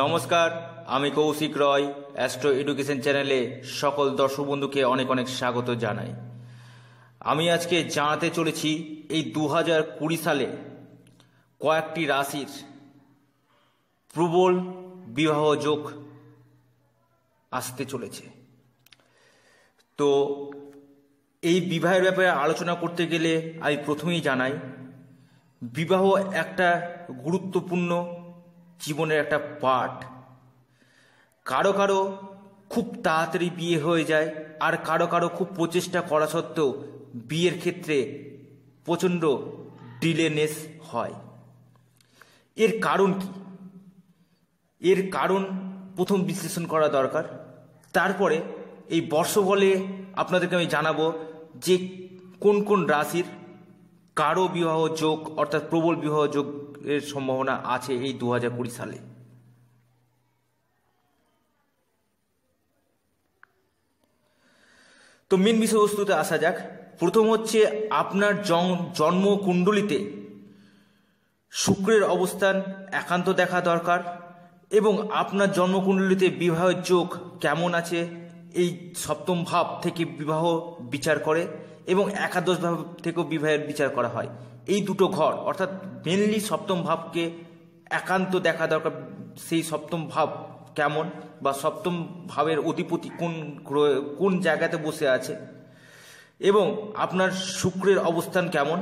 নমস্কার আমি কৌশিক রয় astro education চ্যানেলে সকল দর্শক বন্ধুকে অনেক অনেক স্বাগত জানাই আমি আজকে জানাতে চলেছি এই দু হাজার কুড়ি সালে কয়েকটি রাশির প্রবল বিবাহ যোগ আসতে চলেছে তো এই বিবাহের ব্যাপারে আলোচনা করতে গেলে আমি প্রথমেই জানাই বিবাহ একটা গুরুত্বপূর্ণ জীবনের একটা পার্ট কারো কারো খুব তাড়াতাড়ি বিয়ে হয়ে যায় আর কারো কারো খুব প্রচেষ্টা করা সত্ত্বেও বিয়ের ক্ষেত্রে প্রচণ্ড ডিলেনেস হয় এর কারণ কি এর কারণ প্রথম বিশ্লেষণ করা দরকার তারপরে এই বলে আপনাদেরকে আমি জানাবো যে কোন কোন রাশির কারো বিবাহ যোগ অর্থাৎ প্রবল বিবাহ যোগের সম্ভাবনা আছে এই দু কুড়ি সালে তো মেন বিষয়বস্তুতে আসা যাক প্রথম হচ্ছে আপনার কুণ্ডলিতে শুক্রের অবস্থান একান্ত দেখা দরকার এবং আপনার জন্মকুণ্ডলিতে বিবাহের যোগ কেমন আছে এই সপ্তম ভাব থেকে বিবাহ বিচার করে এবং একাদশ ভাব থেকেও বিবাহের বিচার করা হয় এই দুটো ঘর অর্থাৎ মেনলি সপ্তম ভাবকে একান্ত দেখা দরকার সেই সপ্তম ভাব কেমন বা সপ্তম ভাবের অধিপতি কোন কোন জায়গাতে বসে আছে এবং আপনার শুক্রের অবস্থান কেমন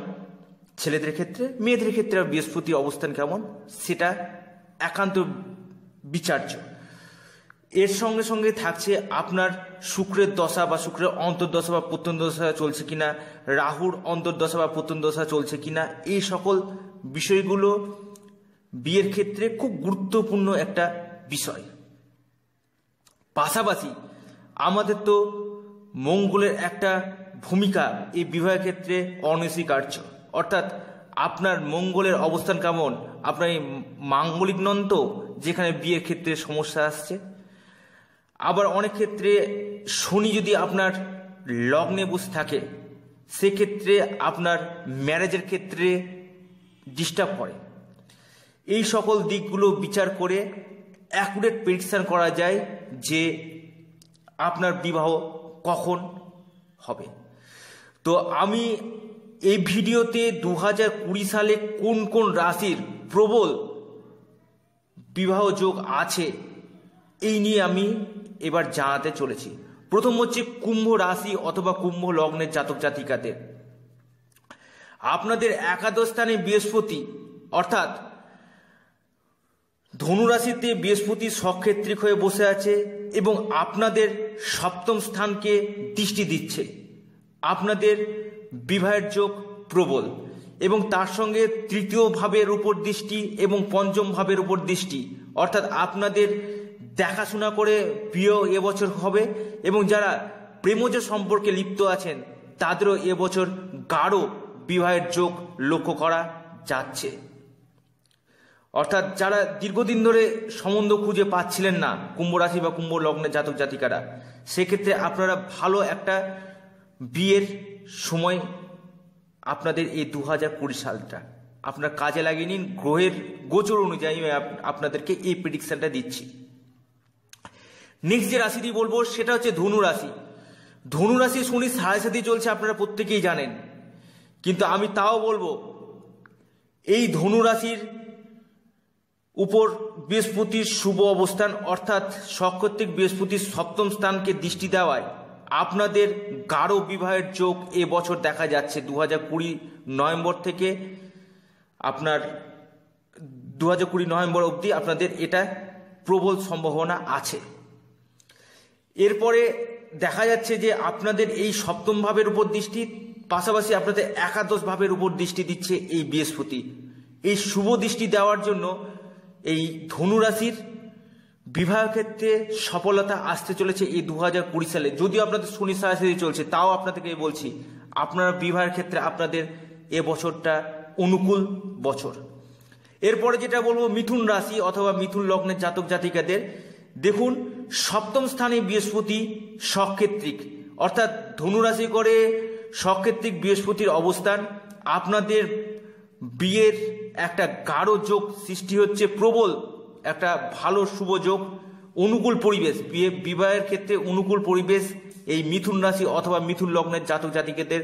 ছেলেদের ক্ষেত্রে মেয়েদের ক্ষেত্রে বৃহস্পতির অবস্থান কেমন সেটা একান্ত বিচার্য এর সঙ্গে সঙ্গে থাকছে আপনার শুক্রের দশা বা শুক্রের অন্তর্দশা বা দশা চলছে কিনা রাহুর অন্তর্দশা বা দশা চলছে কিনা এই সকল বিষয়গুলো বিয়ের ক্ষেত্রে খুব গুরুত্বপূর্ণ একটা বিষয় পাশাপাশি আমাদের তো মঙ্গলের একটা ভূমিকা এই বিবাহের ক্ষেত্রে অনস্বীকার্য অর্থাৎ আপনার মঙ্গলের অবস্থান কেমন আপনার এই মাঙ্গলিক নন তো যেখানে বিয়ের ক্ষেত্রে সমস্যা আসছে আবার অনেক ক্ষেত্রে শনি যদি আপনার লগ্নে বসে থাকে সেক্ষেত্রে আপনার ম্যারেজের ক্ষেত্রে ডিস্টার্ব করে এই সকল দিকগুলো বিচার করে অ্যাকুরেট প্রেডিকশান করা যায় যে আপনার বিবাহ কখন হবে তো আমি এই ভিডিওতে দু হাজার কুড়ি সালে কোন কোন রাশির প্রবল বিবাহ যোগ আছে এই নিয়ে আমি এবার জানাতে চলেছি প্রথম হচ্ছে কুম্ভ রাশি অথবা কুম্ভ লগ্নের জাতক জাতিকাদের আপনাদের একাদশ স্থানে বৃহস্পতি অর্থাৎ ধনুরাশিতে বৃহস্পতি সক্ষেত্রিক হয়ে বসে আছে এবং আপনাদের সপ্তম স্থানকে দৃষ্টি দিচ্ছে আপনাদের বিবাহের যোগ প্রবল এবং তার সঙ্গে তৃতীয় ভাবের উপর দৃষ্টি এবং পঞ্চম ভাবের উপর দৃষ্টি অর্থাৎ আপনাদের দেখাশোনা করে প্রিয় এবছর হবে এবং যারা প্রেমজ সম্পর্কে লিপ্ত আছেন তাদেরও এবছর গাঢ় বিবাহের যোগ লক্ষ্য করা যাচ্ছে অর্থাৎ যারা দীর্ঘদিন ধরে সম্বন্ধ খুঁজে পাচ্ছিলেন না কুম্ভ রাশি বা কুম্ভ লগ্নের জাতক জাতিকারা সেক্ষেত্রে আপনারা ভালো একটা বিয়ের সময় আপনাদের এই দু হাজার কুড়ি সালটা আপনার কাজে লাগিয়ে নিন গ্রহের গোচর অনুযায়ী আপনাদেরকে এই প্রেডিকশানটা দিচ্ছি নেক্সট যে রাশিটি বলবো সেটা হচ্ছে ধনু রাশি ধনু রাশি শনি সাড়ে সাথে চলছে আপনারা প্রত্যেকেই জানেন কিন্তু আমি তাও বলবো এই ধনু রাশির উপর বৃহস্পতির শুভ অবস্থান অর্থাৎ সকর্তিক বৃহস্পতির সপ্তম স্থানকে দৃষ্টি দেওয়ায় আপনাদের গাঢ় বিবাহের যোগ এবছর দেখা যাচ্ছে দু হাজার কুড়ি নভেম্বর থেকে আপনার দু হাজার কুড়ি নভেম্বর অবধি আপনাদের এটা প্রবল সম্ভাবনা আছে এরপরে দেখা যাচ্ছে যে আপনাদের এই সপ্তম ভাবের উপর দৃষ্টি পাশাপাশি আপনাদের একাদশ ভাবের উপর দৃষ্টি দিচ্ছে এই বৃহস্পতি এই শুভ দৃষ্টি দেওয়ার জন্য এই ধনুরাশির বিবাহ ক্ষেত্রে সফলতা আসতে চলেছে এই দু হাজার কুড়ি সালে যদিও আপনাদের শনি সারাসারি চলছে তাও আপনাদেরকে বলছি আপনারা বিবাহের ক্ষেত্রে আপনাদের এ বছরটা অনুকূল বছর এরপরে যেটা বলবো মিথুন রাশি অথবা মিথুন লগ্নের জাতক জাতিকাদের দেখুন সপ্তম স্থানে বৃহস্পতি সক্ষেত্রিক অর্থাৎ ধনুরাশি করে সক্ষেত্রিক বৃহস্পতির অবস্থান আপনাদের বিয়ের একটা গাঢ় যোগ সৃষ্টি হচ্ছে প্রবল একটা ভালো শুভ যোগ অনুকূল পরিবেশ বিয়ে বিবাহের ক্ষেত্রে অনুকূল পরিবেশ এই মিথুন রাশি অথবা মিথুন লগ্নের জাতক জাতিকেদের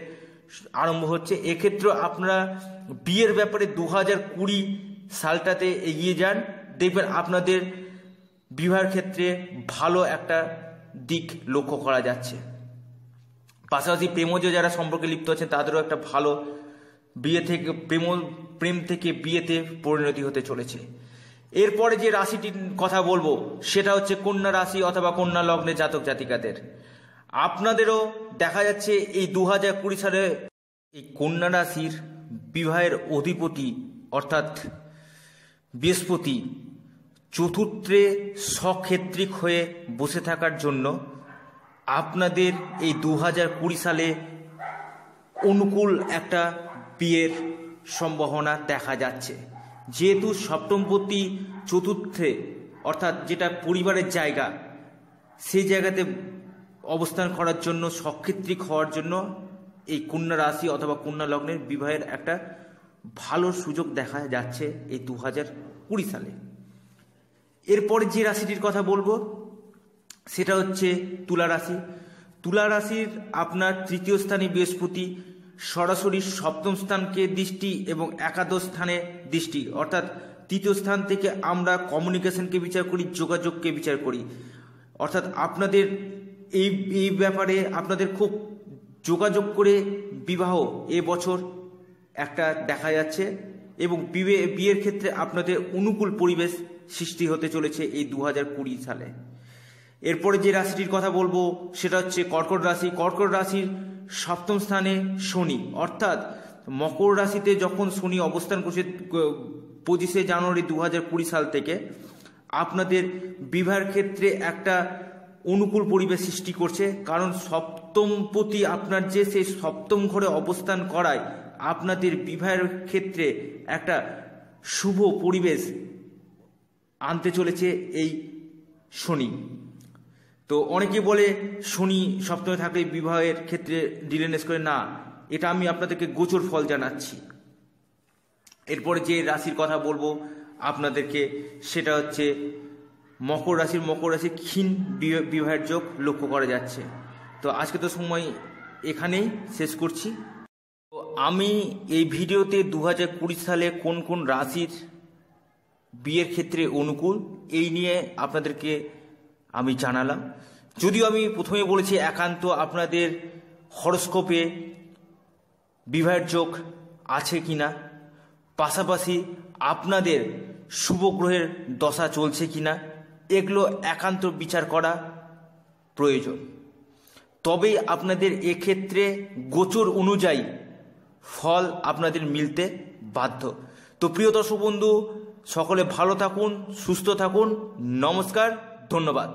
আরম্ভ হচ্ছে এক্ষেত্রে আপনারা বিয়ের ব্যাপারে দু হাজার কুড়ি সালটাতে এগিয়ে যান দেখবেন আপনাদের বিবাহের ক্ষেত্রে ভালো একটা দিক লক্ষ্য করা যাচ্ছে পাশাপাশি প্রেমজ যারা সম্পর্কে লিপ্ত আছেন তাদেরও একটা ভালো বিয়ে থেকে প্রেম প্রেম থেকে বিয়েতে পরিণতি হতে চলেছে এরপরে যে রাশিটির কথা বলবো সেটা হচ্ছে কন্যা রাশি অথবা কন্যা লগ্নে জাতক জাতিকাদের আপনাদেরও দেখা যাচ্ছে এই দু হাজার কুড়ি সালে এই কন্যা রাশির বিবাহের অধিপতি অর্থাৎ বৃহস্পতি চতুর্থে সক্ষেত্রিক হয়ে বসে থাকার জন্য আপনাদের এই দু হাজার কুড়ি সালে অনুকূল একটা বিয়ের সম্ভাবনা দেখা যাচ্ছে যেহেতু সপ্তমপতি চতুর্থে অর্থাৎ যেটা পরিবারের জায়গা সেই জায়গাতে অবস্থান করার জন্য সক্ষেত্রিক হওয়ার জন্য এই কন্যা রাশি অথবা কন্যা লগ্নের বিবাহের একটা ভালো সুযোগ দেখা যাচ্ছে এই দু হাজার কুড়ি সালে এরপরে যে রাশিটির কথা বলবো সেটা হচ্ছে তুলা রাশি তুলা রাশির আপনার তৃতীয় স্থানে বৃহস্পতি সরাসরি সপ্তম স্থানকে দৃষ্টি এবং একাদশ স্থানে দৃষ্টি অর্থাৎ তৃতীয় স্থান থেকে আমরা কমিউনিকেশনকে বিচার করি যোগাযোগকে বিচার করি অর্থাৎ আপনাদের এই এই ব্যাপারে আপনাদের খুব যোগাযোগ করে বিবাহ এ বছর একটা দেখা যাচ্ছে এবং বিয়ে বিয়ের ক্ষেত্রে আপনাদের অনুকূল পরিবেশ সৃষ্টি হতে চলেছে এই দু সালে এরপরে যে রাশিটির কথা বলবো সেটা হচ্ছে কর্কট রাশি কর্কট রাশির সপ্তম স্থানে শনি অর্থাৎ মকর রাশিতে যখন শনি অবস্থান করছে পঁচিশে জানুয়ারি দু কুড়ি সাল থেকে আপনাদের বিবাহের ক্ষেত্রে একটা অনুকূল পরিবেশ সৃষ্টি করছে কারণ সপ্তম প্রতি আপনার যে সেই সপ্তম ঘরে অবস্থান করায় আপনাদের বিবাহের ক্ষেত্রে একটা শুভ পরিবেশ আনতে চলেছে এই শনি তো অনেকে বলে শনি সপ্তমে থাকলে বিবাহের ক্ষেত্রে ডিলেনেস করে না এটা আমি আপনাদেরকে গোচর ফল জানাচ্ছি এরপরে যে রাশির কথা বলবো আপনাদেরকে সেটা হচ্ছে মকর রাশির মকর রাশির ক্ষীণ বিবাহের যোগ লক্ষ্য করা যাচ্ছে তো আজকে তো সময় এখানেই শেষ করছি তো আমি এই ভিডিওতে দু সালে কোন কোন রাশির বিয়ের ক্ষেত্রে অনুকূল এই নিয়ে আপনাদেরকে আমি জানালাম যদিও আমি প্রথমে বলেছি একান্ত আপনাদের হরস্কোপে বিবাহের যোগ আছে কি না পাশাপাশি আপনাদের শুভ গ্রহের দশা চলছে কি না এগুলো একান্ত বিচার করা প্রয়োজন তবেই আপনাদের এক্ষেত্রে গোচর অনুযায়ী ফল আপনাদের মিলতে বাধ্য তো প্রিয় দর্শক বন্ধু সকলে ভালো থাকুন সুস্থ থাকুন নমস্কার ধন্যবাদ